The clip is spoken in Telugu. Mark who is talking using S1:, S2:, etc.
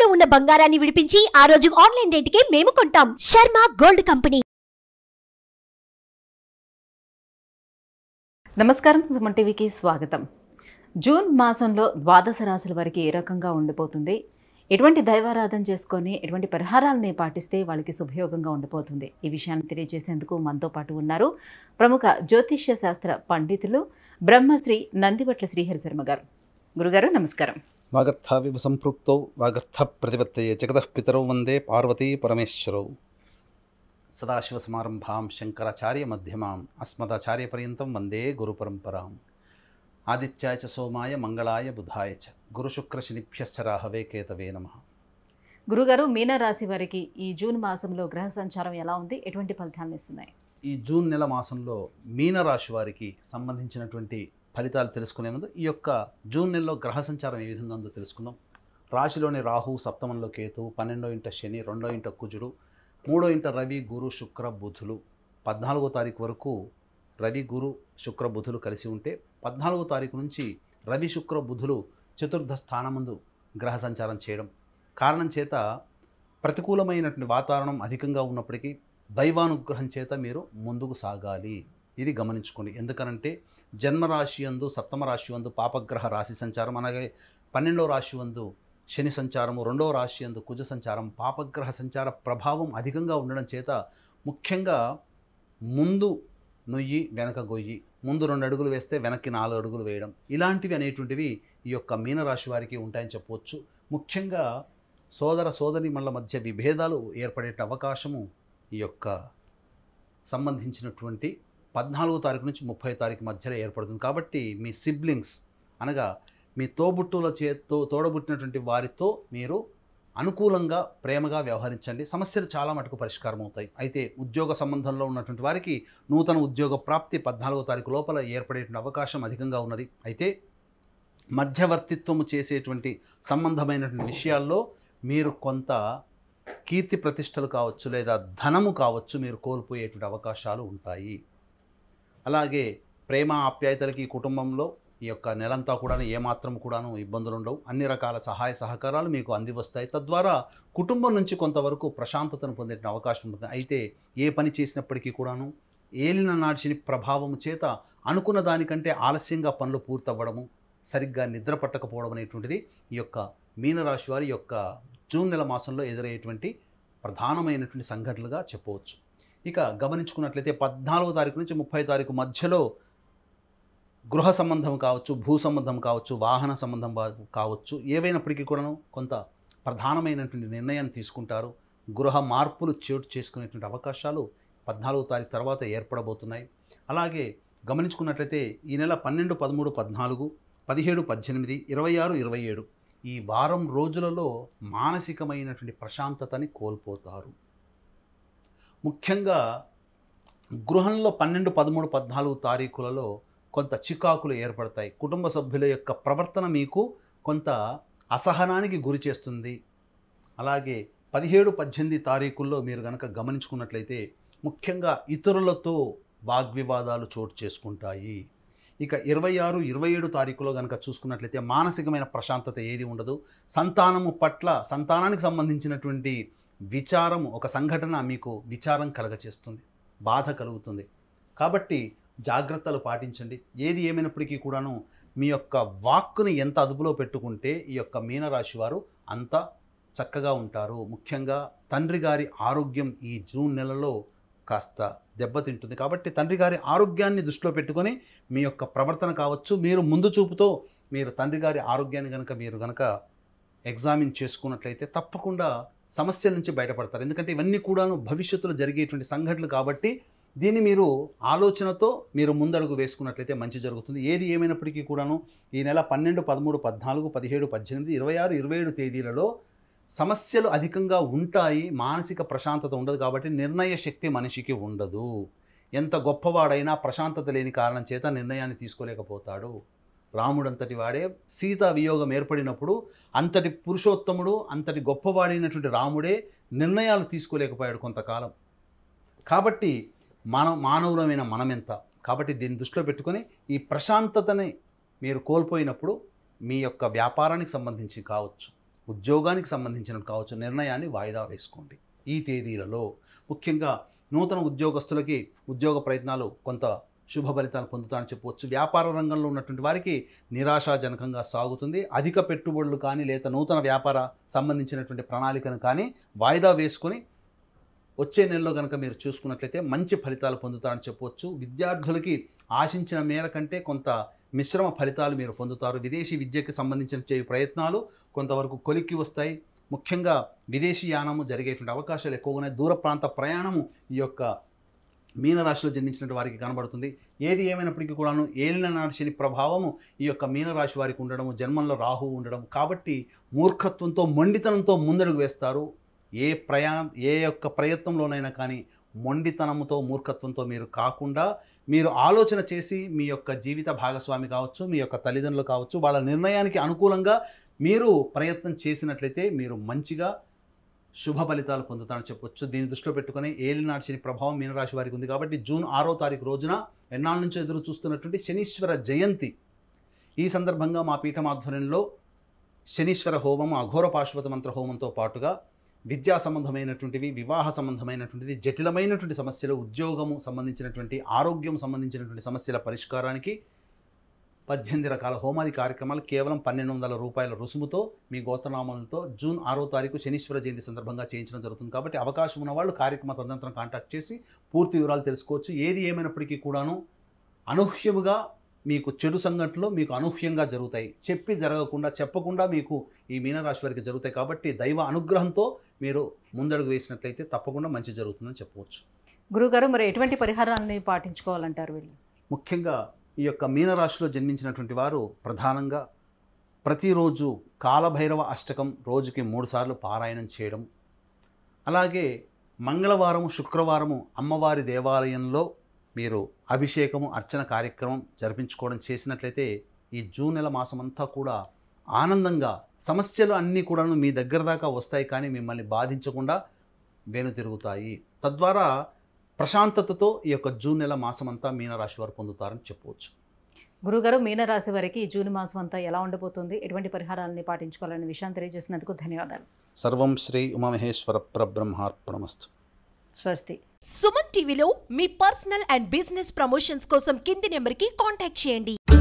S1: తాకట్టులో ఉన్న బంగారాన్ని విడిపించి ఆ రోజు ఆన్లైన్ రేటుకే మేము కొంటాం శర్మ గోల్డ్ కంపెనీ నమస్కారం సుమన్ టీవీకి స్వాగతం జూన్ మాసంలో ద్వాదశ రాశుల వారికి ఏ రకంగా ఉండిపోతుంది ఎటువంటి దైవారాధన చేసుకొని ఎటువంటి పరిహారాలని పాటిస్తే వాళ్ళకి శుభయోగంగా ఉండిపోతుంది ఈ విషయాన్ని తెలియజేసేందుకు మనతో పాటు ఉన్నారు ప్రముఖ జ్యోతిష్య శాస్త్ర పండితులు బ్రహ్మశ్రీ నందివట్ల శ్రీహరి శర్మ గారు గురుగారు నమస్కారం వాగర్థావివ సంపృక్తౌ వాగర్థప్రతిపత్తయే జగదః పితరౌ వందే పార్వతీ పరమేశ్వరౌ సదాశివసమారంభాం శంకరాచార్య మధ్యమాం అస్మదాచార్యపర్యంతం వందే పరంపరాం ఆదిత్యాయ చ సోమాయ మంగళాయ బుధాయ చ గురుశుక్రశనిభ్యశ్చ రాహవే కేతవే నమః గురుగారు మీనరాశి వారికి ఈ జూన్ మాసంలో గ్రహ సంచారం ఎలా ఉంది ఎటువంటి ఫలితాలను ఇస్తున్నాయి ఈ జూన్ నెల మాసంలో మీనరాశి వారికి సంబంధించినటువంటి ఫలితాలు తెలుసుకునే ముందు ఈ యొక్క జూన్ నెలలో గ్రహ సంచారం ఏ విధంగా ఉందో తెలుసుకుందాం రాశిలోని రాహు సప్తమంలో కేతు పన్నెండో ఇంట శని రెండో ఇంట కుజుడు మూడో ఇంట రవి గురు శుక్ర బుధులు పద్నాలుగో తారీఖు వరకు రవి గురు శుక్ర బుధులు కలిసి ఉంటే పద్నాలుగో తారీఖు నుంచి రవి శుక్ర బుధులు చతుర్థ స్థానముందు గ్రహ సంచారం చేయడం కారణం చేత ప్రతికూలమైనటువంటి వాతావరణం అధికంగా ఉన్నప్పటికీ దైవానుగ్రహం చేత మీరు ముందుకు సాగాలి ఇది గమనించుకోండి ఎందుకనంటే జన్మరాశి అందు సప్తమ రాశి అందు పాపగ్రహ రాశి సంచారం అలాగే పన్నెండవ రాశి అందు శని సంచారము రెండవ రాశి అందు కుజ సంచారం పాపగ్రహ సంచార ప్రభావం అధికంగా ఉండడం చేత ముఖ్యంగా ముందు నొయ్యి వెనక గొయ్యి ముందు రెండు అడుగులు వేస్తే వెనక్కి నాలుగు అడుగులు వేయడం ఇలాంటివి అనేటువంటివి ఈ యొక్క మీనరాశి వారికి ఉంటాయని చెప్పవచ్చు ముఖ్యంగా సోదర సోదరి మళ్ళ మధ్య విభేదాలు ఏర్పడేట అవకాశము ఈ యొక్క సంబంధించినటువంటి పద్నాలుగో తారీఖు నుంచి ముప్పై తారీఖు మధ్యలో ఏర్పడుతుంది కాబట్టి మీ సిబ్లింగ్స్ అనగా మీ తోబుట్టుల చేత్తో తోడబుట్టినటువంటి వారితో మీరు అనుకూలంగా ప్రేమగా వ్యవహరించండి సమస్యలు చాలా మటుకు పరిష్కారం అవుతాయి అయితే ఉద్యోగ సంబంధంలో ఉన్నటువంటి వారికి నూతన ఉద్యోగ ప్రాప్తి పద్నాలుగో తారీఖు లోపల ఏర్పడేటువంటి అవకాశం అధికంగా ఉన్నది అయితే మధ్యవర్తిత్వము చేసేటువంటి సంబంధమైనటువంటి విషయాల్లో మీరు కొంత కీర్తి ప్రతిష్టలు కావచ్చు లేదా ధనము కావచ్చు మీరు కోల్పోయేటువంటి అవకాశాలు ఉంటాయి అలాగే ప్రేమ ఆప్యాయతలకి కుటుంబంలో ఈ యొక్క నెలంతా కూడా ఏమాత్రం కూడాను ఇబ్బందులు ఉండవు అన్ని రకాల సహాయ సహకారాలు మీకు అంది వస్తాయి తద్వారా కుటుంబం నుంచి కొంతవరకు ప్రశాంతతను పొందే అవకాశం ఉంటుంది అయితే ఏ పని చేసినప్పటికీ కూడాను ఏలిన నాడిచిన ప్రభావం చేత అనుకున్న దానికంటే ఆలస్యంగా పనులు పూర్తవ్వడము సరిగ్గా నిద్ర పట్టకపోవడం అనేటువంటిది ఈ యొక్క మీనరాశి వారి యొక్క జూన్ నెల మాసంలో ఎదురయ్యేటువంటి ప్రధానమైనటువంటి సంఘటనలుగా చెప్పవచ్చు ఇక గమనించుకున్నట్లయితే పద్నాలుగో తారీఖు నుంచి ముప్పై తారీఖు మధ్యలో గృహ సంబంధం కావచ్చు భూ సంబంధం కావచ్చు వాహన సంబంధం కావచ్చు ఏవైనప్పటికీ కూడాను కొంత ప్రధానమైనటువంటి నిర్ణయాన్ని తీసుకుంటారు గృహ మార్పులు చోటు చేసుకునేటువంటి అవకాశాలు పద్నాలుగో తారీఖు తర్వాత ఏర్పడబోతున్నాయి అలాగే గమనించుకున్నట్లయితే ఈ నెల పన్నెండు పదమూడు పద్నాలుగు పదిహేడు పద్దెనిమిది ఇరవై ఆరు ఇరవై ఏడు ఈ వారం రోజులలో మానసికమైనటువంటి ప్రశాంతతని కోల్పోతారు ముఖ్యంగా గృహంలో పన్నెండు పదమూడు పద్నాలుగు తారీఖులలో కొంత చికాకులు ఏర్పడతాయి కుటుంబ సభ్యుల యొక్క ప్రవర్తన మీకు కొంత అసహనానికి గురి చేస్తుంది అలాగే పదిహేడు పద్దెనిమిది తారీఖుల్లో మీరు కనుక గమనించుకున్నట్లయితే ముఖ్యంగా ఇతరులతో వాగ్వివాదాలు చోటు చేసుకుంటాయి ఇక ఇరవై ఆరు ఇరవై ఏడు తారీఖులో కనుక చూసుకున్నట్లయితే మానసికమైన ప్రశాంతత ఏది ఉండదు సంతానము పట్ల సంతానానికి సంబంధించినటువంటి విచారము ఒక సంఘటన మీకు విచారం కలగచేస్తుంది బాధ కలుగుతుంది కాబట్టి జాగ్రత్తలు పాటించండి ఏది ఏమైనప్పటికీ కూడాను మీ యొక్క వాక్కుని ఎంత అదుపులో పెట్టుకుంటే ఈ యొక్క మీనరాశి వారు అంత చక్కగా ఉంటారు ముఖ్యంగా తండ్రి గారి ఆరోగ్యం ఈ జూన్ నెలలో కాస్త దెబ్బతింటుంది కాబట్టి తండ్రి గారి ఆరోగ్యాన్ని దృష్టిలో పెట్టుకొని మీ యొక్క ప్రవర్తన కావచ్చు మీరు ముందు చూపుతో మీరు తండ్రి గారి ఆరోగ్యాన్ని కనుక మీరు కనుక ఎగ్జామిన్ చేసుకున్నట్లయితే తప్పకుండా సమస్య నుంచి బయటపడతారు ఎందుకంటే ఇవన్నీ కూడాను భవిష్యత్తులో జరిగేటువంటి సంఘటనలు కాబట్టి దీన్ని మీరు ఆలోచనతో మీరు ముందడుగు వేసుకున్నట్లయితే మంచి జరుగుతుంది ఏది ఏమైనప్పటికీ కూడాను ఈ నెల పన్నెండు పదమూడు పద్నాలుగు పదిహేడు పద్దెనిమిది ఇరవై ఆరు ఇరవై ఏడు తేదీలలో సమస్యలు అధికంగా ఉంటాయి మానసిక ప్రశాంతత ఉండదు కాబట్టి నిర్ణయ శక్తి మనిషికి ఉండదు ఎంత గొప్పవాడైనా ప్రశాంతత లేని కారణం చేత నిర్ణయాన్ని తీసుకోలేకపోతాడు రాముడంతటి వాడే సీతా వియోగం ఏర్పడినప్పుడు అంతటి పురుషోత్తముడు అంతటి గొప్పవాడైనటువంటి రాముడే నిర్ణయాలు తీసుకోలేకపోయాడు కొంతకాలం కాబట్టి మన మానవులమైన మనమెంత కాబట్టి దీన్ని దృష్టిలో పెట్టుకొని ఈ ప్రశాంతతని మీరు కోల్పోయినప్పుడు మీ యొక్క వ్యాపారానికి సంబంధించి కావచ్చు ఉద్యోగానికి సంబంధించిన కావచ్చు నిర్ణయాన్ని వాయిదా వేసుకోండి ఈ తేదీలలో ముఖ్యంగా నూతన ఉద్యోగస్తులకి ఉద్యోగ ప్రయత్నాలు కొంత శుభ ఫలితాలు పొందుతారని చెప్పవచ్చు వ్యాపార రంగంలో ఉన్నటువంటి వారికి నిరాశాజనకంగా సాగుతుంది అధిక పెట్టుబడులు కానీ లేదా నూతన వ్యాపార సంబంధించినటువంటి ప్రణాళికను కానీ వాయిదా వేసుకొని వచ్చే నెలలో కనుక మీరు చూసుకున్నట్లయితే మంచి ఫలితాలు పొందుతారని చెప్పవచ్చు విద్యార్థులకి ఆశించిన మేర కంటే కొంత మిశ్రమ ఫలితాలు మీరు పొందుతారు విదేశీ విద్యకు సంబంధించిన చేయు ప్రయత్నాలు కొంతవరకు కొలిక్కి వస్తాయి ముఖ్యంగా విదేశీ యానము జరిగేటువంటి అవకాశాలు ఎక్కువగానే దూర ప్రాంత ప్రయాణము ఈ యొక్క మీనరాశిలో జన్మించినటువంటి వారికి కనబడుతుంది ఏది ఏమైనప్పటికీ కూడాను ఏలిన శని ప్రభావము ఈ యొక్క మీనరాశి వారికి ఉండడము జన్మంలో రాహు ఉండడం కాబట్టి మూర్ఖత్వంతో మొండితనంతో ముందడుగు వేస్తారు ఏ ప్రయా ఏ యొక్క ప్రయత్నంలోనైనా కానీ మొండితనంతో మూర్ఖత్వంతో మీరు కాకుండా మీరు ఆలోచన చేసి మీ యొక్క జీవిత భాగస్వామి కావచ్చు మీ యొక్క తల్లిదండ్రులు కావచ్చు వాళ్ళ నిర్ణయానికి అనుకూలంగా మీరు ప్రయత్నం చేసినట్లయితే మీరు మంచిగా శుభ ఫలితాలు పొందుతానని చెప్పొచ్చు దీన్ని దృష్టిలో పెట్టుకుని ఏలినాటి శని ప్రభావం మీనరాశి వారికి ఉంది కాబట్టి జూన్ ఆరో తారీఖు రోజున ఎన్నాళ్ళ నుంచి ఎదురు చూస్తున్నటువంటి శనీశ్వర జయంతి ఈ సందర్భంగా మా పీఠమాధ్వర్యంలో శనీశ్వర హోమం అఘోర పాశ్వత మంత్ర హోమంతో పాటుగా విద్యా సంబంధమైనటువంటివి వివాహ సంబంధమైనటువంటిది జటిలమైనటువంటి సమస్యలు ఉద్యోగము సంబంధించినటువంటి ఆరోగ్యం సంబంధించినటువంటి సమస్యల పరిష్కారానికి పద్దెనిమిది రకాల హోమాది కార్యక్రమాలు కేవలం పన్నెండు వందల రూపాయల రుసుముతో మీ గోత్రనామాలతో జూన్ ఆరో తారీఖు శనీశ్వర జయంతి సందర్భంగా చేయించడం జరుగుతుంది కాబట్టి అవకాశం ఉన్న వాళ్ళు కార్యక్రమ తదనంతరం కాంటాక్ట్ చేసి పూర్తి వివరాలు తెలుసుకోవచ్చు ఏది ఏమైనప్పటికీ కూడాను అనూహ్యముగా మీకు చెడు సంఘటనలు మీకు అనూహ్యంగా జరుగుతాయి చెప్పి జరగకుండా చెప్పకుండా మీకు ఈ మీనరాశి వారికి జరుగుతాయి కాబట్టి దైవ అనుగ్రహంతో మీరు ముందడుగు వేసినట్లయితే తప్పకుండా మంచి జరుగుతుందని చెప్పవచ్చు గురుగారు మరి ఎటువంటి పరిహారాన్ని పాటించుకోవాలంటారు వీళ్ళు ముఖ్యంగా ఈ యొక్క మీనరాశిలో జన్మించినటువంటి వారు ప్రధానంగా ప్రతిరోజు కాలభైరవ అష్టకం రోజుకి మూడుసార్లు పారాయణం చేయడం అలాగే మంగళవారం శుక్రవారము అమ్మవారి దేవాలయంలో మీరు అభిషేకము అర్చన కార్యక్రమం జరిపించుకోవడం చేసినట్లయితే ఈ జూన్ నెల మాసమంతా కూడా ఆనందంగా సమస్యలు అన్నీ కూడాను మీ దగ్గర దాకా వస్తాయి కానీ మిమ్మల్ని బాధించకుండా తిరుగుతాయి తద్వారా ప్రశాంతతతో ఈ యొక్క జూన్ నెల మాసం అంతా మీనరాశి వారు పొందుతారని చెప్పవచ్చు గురుగారు మీనరాశి వారికి జూన్ మాసం అంతా ఎలా ఉండబోతుంది ఎటువంటి పరిహారాలని పాటించుకోవాలని విషయాన్ని తెలియజేసినందుకు ధన్యవాదాలు సర్వం శ్రీ ఉమామహేశ్వర ప్రబ్రహ్మార్పణమస్తు స్వస్తి సుమన్ టీవీలో మీ పర్సనల్ అండ్ బిజినెస్ ప్రమోషన్స్ కోసం కింది నెంబర్కి కాంటాక్ట్ చేయండి